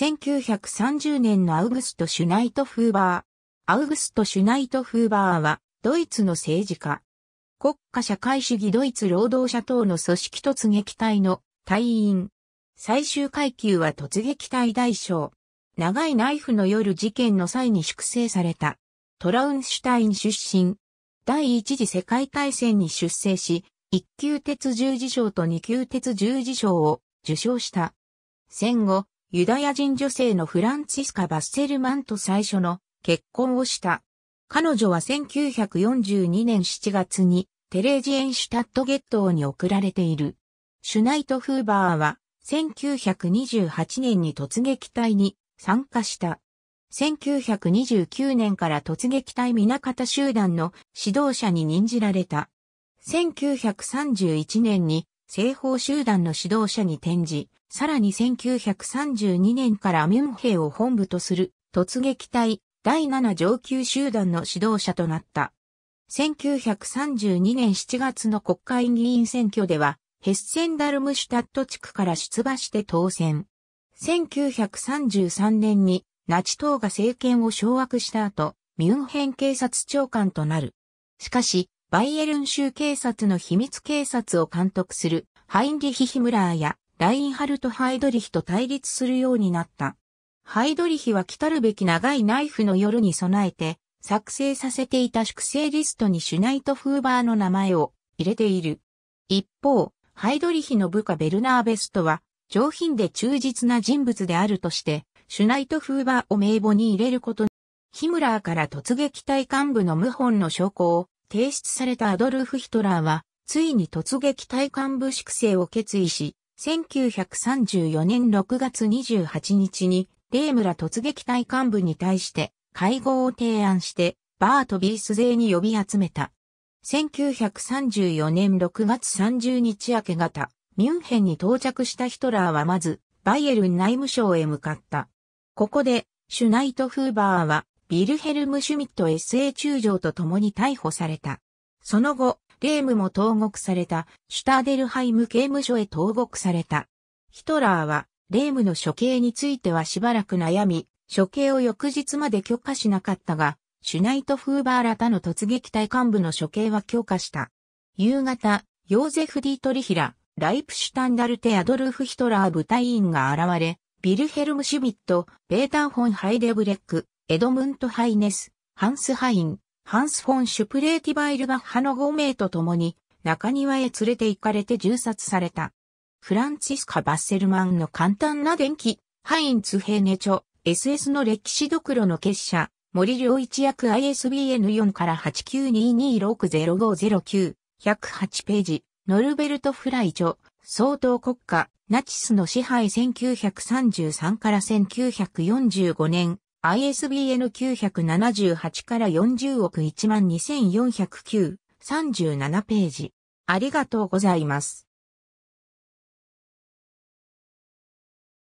1930年のアウグスト・シュナイト・フーバー。アウグスト・シュナイト・フーバーは、ドイツの政治家。国家社会主義ドイツ労働者党の組織突撃隊の隊員。最終階級は突撃隊大将。長いナイフの夜事件の際に粛清された。トラウンシュタイン出身。第一次世界大戦に出征し、一級鉄十字章と二級鉄十字章を受章した。戦後、ユダヤ人女性のフランツィスカ・バッセルマンと最初の結婚をした。彼女は1942年7月にテレージエンシュタットゲットーに送られている。シュナイト・フーバーは1928年に突撃隊に参加した。1929年から突撃隊港方集団の指導者に任じられた。1931年に西方集団の指導者に転じ、さらに1932年からミュンヘイを本部とする突撃隊第7上級集団の指導者となった。1932年7月の国会議員選挙では、ヘッセンダルムシュタット地区から出馬して当選。1933年にナチ党が政権を掌握した後、ミュンヘン警察長官となる。しかし、バイエルン州警察の秘密警察を監督するハインリヒ・ヒムラーやラインハルト・ハイドリヒと対立するようになった。ハイドリヒは来たるべき長いナイフの夜に備えて作成させていた粛清リストにシュナイト・フーバーの名前を入れている。一方、ハイドリヒの部下ベルナーベストは上品で忠実な人物であるとして、シュナイト・フーバーを名簿に入れることに、ヒムラーから突撃隊幹部の謀反の証拠を提出されたアドルフ・ヒトラーは、ついに突撃対幹部粛清を決意し、1934年6月28日に、レームラ突撃隊幹部に対して会合を提案して、バート・ビース勢に呼び集めた。1934年6月30日明け方、ミュンヘンに到着したヒトラーはまず、バイエルン内務省へ向かった。ここで、シュナイト・フーバーは、ビルヘルム・シュミット SA 中将と共に逮捕された。その後、レームも投獄された、シュターデルハイム刑務所へ投獄された。ヒトラーは、レームの処刑についてはしばらく悩み、処刑を翌日まで許可しなかったが、シュナイト・フーバーら他の突撃隊幹部の処刑は許可した。夕方、ヨーゼフ・ディートリヒラ、ライプシュタンダルテ・アドルフ・ヒトラー部隊員が現れ、ビルヘルム・シュミット、ベーター・フォン・ハイデブレック、エドムント・ハイネス、ハンス・ハイン、ハンス・フォン・シュプレーティバイルバッハの5名と共に中庭へ連れて行かれて銃殺された。フランチスカ・バッセルマンの簡単な電気、ハインツ・ヘーネョ、SS の歴史ドクロの結社、森良一役 ISBN4 から892260509、108ページ、ノルベルト・フライョ、総統国家、ナチスの支配1933から1945年、ISBN 978から40億12409、37ページ。ありがとうございます。